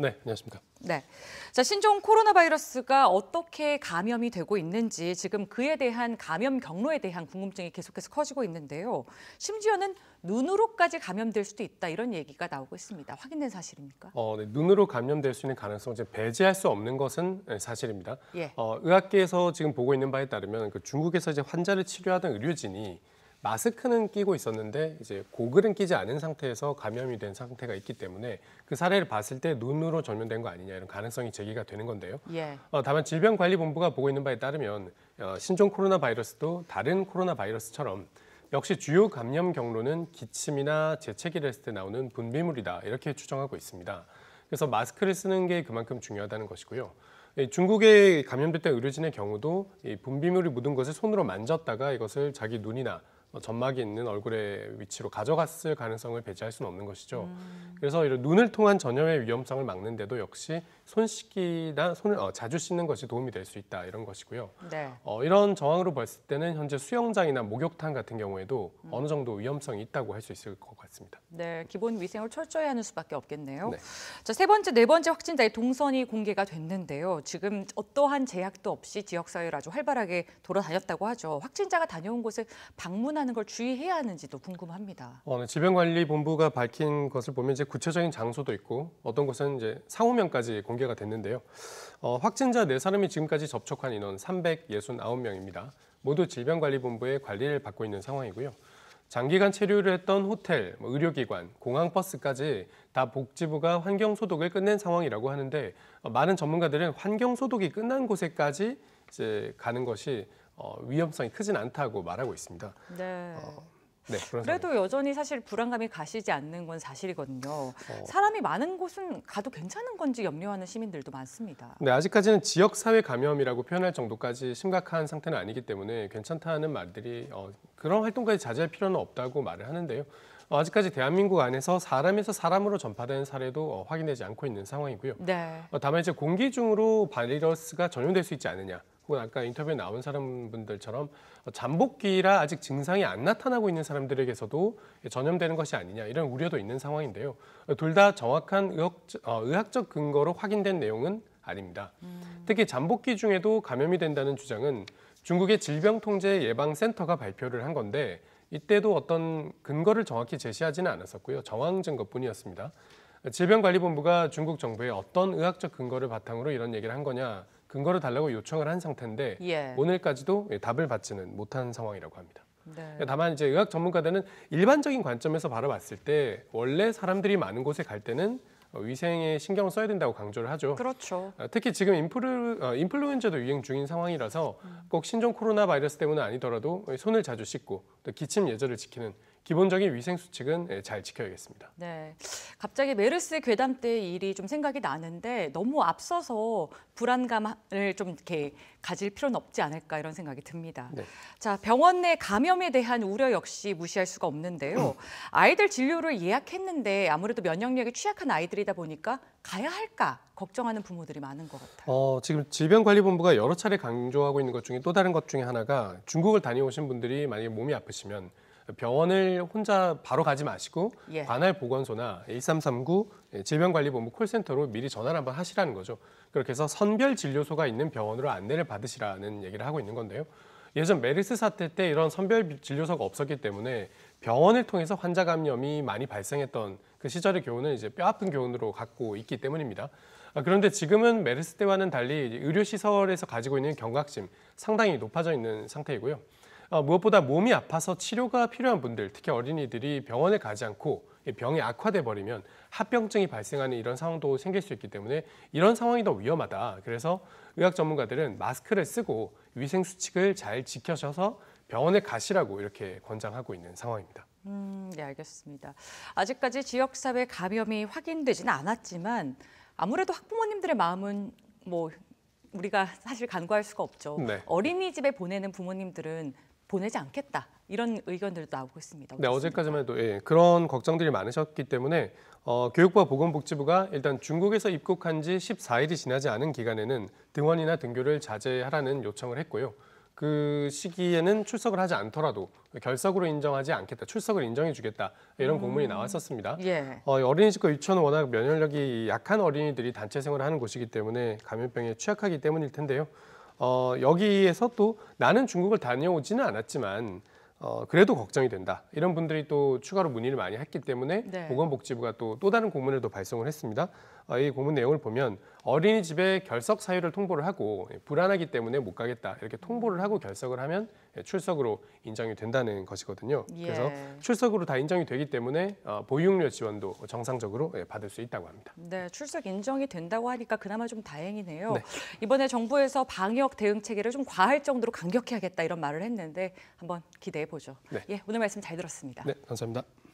네, 안녕하십니까. 네. 자, 신종 코로나 바이러스가 어떻게 감염이 되고 있는지 지금 그에 대한 감염 경로에 대한 궁금증이 계속해서 커지고 있는데요. 심지어는 눈으로까지 감염될 수도 있다 이런 얘기가 나오고 있습니다. 확인된 사실입니까? 어, 네. 눈으로 감염될 수 있는 가능성을 배제할 수 없는 것은 네, 사실입니다. 예. 어, 의학계에서 지금 보고 있는 바에 따르면 그 중국에서 이제 환자를 치료하던 의료진이 마스크는 끼고 있었는데 이제 고글은 끼지 않은 상태에서 감염이 된 상태가 있기 때문에 그 사례를 봤을 때 눈으로 전면된거 아니냐 이런 가능성이 제기가 되는 건데요. 예. 어, 다만 질병관리본부가 보고 있는 바에 따르면 어, 신종 코로나 바이러스도 다른 코로나 바이러스처럼 역시 주요 감염 경로는 기침이나 재채기를 했을 때 나오는 분비물이다 이렇게 추정하고 있습니다. 그래서 마스크를 쓰는 게 그만큼 중요하다는 것이고요. 중국의 감염됐던 의료진의 경우도 분비물이 묻은 것을 손으로 만졌다가 이것을 자기 눈이나 뭐 점막이 있는 얼굴의 위치로 가져갔을 가능성을 배제할 수는 없는 것이죠. 음. 그래서 이런 눈을 통한 전염의 위험성을 막는데도 역시 손 씻기나 손을 어, 자주 씻는 것이 도움이 될 수 있다 이런 것이고요. 네. 어, 이런 정황으로 봤을 때는 현재 수영장이나 목욕탕 같은 경우에도 음. 어느 정도 위험성이 있다고 할 수 있을 것 같습니다. 네, 기본 위생을 철저히 하는 수밖에 없겠네요. 네. 자, 세 번째, 네 번째 확진자의 동선이 공개가 됐는데요. 지금 어떠한 제약도 없이 지역사회를 아주 활발하게 돌아다녔다고 하죠. 확진자가 다녀온 곳을 방문 표현하는 걸 주의해야 하는지도 궁금합니다. 어, 네. 질병관리본부가 밝힌 것을 보면 이제 구체적인 장소도 있고 어떤 곳은 이제 상호명까지 공개가 됐는데요. 어, 확진자 네 사람이 지금까지 접촉한 인원 369명입니다. 모두 질병관리본부의 관리를 받고 있는 상황이고요. 장기간 체류를 했던 호텔, 뭐 의료기관, 공항버스까지 다 복지부가 환경소독을 끝낸 상황이라고 하는데 어, 많은 전문가들은 환경소독이 끝난 곳에까지 이제 가는 것이 어, 위험성이 크진 않다고 말하고 있습니다. 네. 어, 네, 그래도 여전히 사실 불안감이 가시지 않는 건 사실이거든요. 어... 사람이 많은 곳은 가도 괜찮은 건지 염려하는 시민들도 많습니다. 네, 아직까지는 지역 사회 감염이라고 표현할 정도까지 심각한 상태는 아니기 때문에 괜찮다는 말들이 어, 그런 활동까지 자제할 필요는 없다고 말을 하는데요. 어, 아직까지 대한민국 안에서 사람에서 사람으로 전파된 사례도 어, 확인되지 않고 있는 상황이고요. 네. 어, 다만 이제 공기 중으로 바이러스가 전염될 수 있지 않느냐 혹은 아까 인터뷰에 나온 사람분들처럼 잠복기라 아직 증상이 안 나타나고 있는 사람들에게서도 전염되는 것이 아니냐 이런 우려도 있는 상황인데요. 둘 다 정확한 의학적, 어, 의학적 근거로 확인된 내용은 아닙니다. 음. 특히 잠복기 중에도 감염이 된다는 주장은 중국의 질병통제예방센터가 발표를 한 건데 이때도 어떤 근거를 정확히 제시하지는 않았었고요. 정황 증거뿐이었습니다. 질병관리본부가 중국 정부에 어떤 의학적 근거를 바탕으로 이런 얘기를 한 거냐 근거를 달라고 요청을 한 상태인데 예. 오늘까지도 예, 답을 받지는 못한 상황이라고 합니다. 네. 그러니까 다만 이제 의학 전문가들은 일반적인 관점에서 바라봤을 때 원래 사람들이 많은 곳에 갈 때는 어, 위생에 신경을 써야 된다고 강조를 하죠. 그렇죠. 아, 특히 지금 인플루, 어, 인플루엔자도 유행 중인 상황이라서 음. 꼭 신종 코로나 바이러스 때문은 아니더라도 손을 자주 씻고 또 기침 예절을 지키는 기본적인 위생 수칙은 예, 잘 지켜야겠습니다. 네, 갑자기 메르스 괴담 때 일이 좀 생각이 나는데 너무 앞서서 불안감을 좀 이렇게 가질 필요는 없지 않을까 이런 생각이 듭니다. 네. 자, 병원 내 감염에 대한 우려 역시 무시할 수가 없는데요. 아이들 진료를 예약했는데 아무래도 면역력이 취약한 아이들이다 보니까 가야 할까 걱정하는 부모들이 많은 것 같아요. 어, 지금 질병관리본부가 여러 차례 강조하고 있는 것 중에 또 다른 것 중에 하나가 중국을 다녀오신 분들이 만약에 몸이 아프시면 병원을 혼자 바로 가지 마시고 예. 관할 보건소나 1339 예, 질병관리본부 콜센터로 미리 전화를 한번 하시라는 거죠. 그렇게 해서 선별 진료소가 있는 병원으로 안내를 받으시라는 얘기를 하고 있는 건데요. 예전 메르스 사태 때 이런 선별 진료소가 없었기 때문에 병원을 통해서 환자 감염이 많이 발생했던 그 시절의 교훈은 이제 뼈아픈 교훈으로 갖고 있기 때문입니다. 아, 그런데 지금은 메르스 때와는 달리 의료시설에서 가지고 있는 경각심 상당히 높아져 있는 상태이고요. 어, 무엇보다 몸이 아파서 치료가 필요한 분들, 특히 어린이들이 병원에 가지 않고 병이 악화돼 버리면 합병증이 발생하는 이런 상황도 생길 수 있기 때문에 이런 상황이 더 위험하다. 그래서 의학 전문가들은 마스크를 쓰고 위생 수칙을 잘 지켜셔서 병원에 가시라고 이렇게 권장하고 있는 상황입니다. 음, 네, 알겠습니다. 아직까지 지역사회 감염이 확인되지는 않았지만 아무래도 학부모님들의 마음은 뭐 우리가 사실 간과할 수가 없죠. 네. 어린이집에 보내는 부모님들은 보내지 않겠다. 이런 의견들도 나오고 있습니다. 네, 어제까지만 해도 예, 그런 걱정들이 많으셨기 때문에 어, 교육부와 보건복지부가 일단 중국에서 입국한 지 14일이 지나지 않은 기간에는 등원이나 등교를 자제하라는 요청을 했고요. 그 시기에는 출석을 하지 않더라도 결석으로 인정하지 않겠다, 출석을 인정해주겠다 이런 음. 공문이 나왔었습니다. 예. 어, 어린이집과 유치원은 워낙 면역력이 약한 어린이들이 단체 생활을 하는 곳이기 때문에 감염병에 취약하기 때문일 텐데요. 어, 여기에서 또 나는 중국을 다녀오지는 않았지만 어, 그래도 걱정이 된다. 이런 분들이 또 추가로 문의를 많이 했기 때문에 네. 보건복지부가 또, 또 다른 공문을 또 발송을 했습니다. 어, 이 공문 내용을 보면 어린이집에 결석 사유를 통보를 하고 예, 불안하기 때문에 못 가겠다 이렇게 통보를 하고 결석을 하면 예, 출석으로 인정이 된다는 것이거든요. 예. 그래서 출석으로 다 인정이 되기 때문에 어, 보육료 지원도 정상적으로 예, 받을 수 있다고 합니다. 네, 출석 인정이 된다고 하니까 그나마 좀 다행이네요. 네. 이번에 정부에서 방역 대응 체계를 좀 과할 정도로 강력해야겠다 이런 말을 했는데 한번 기대해 보죠. 네. 예, 오늘 말씀 잘 들었습니다. 네, 감사합니다.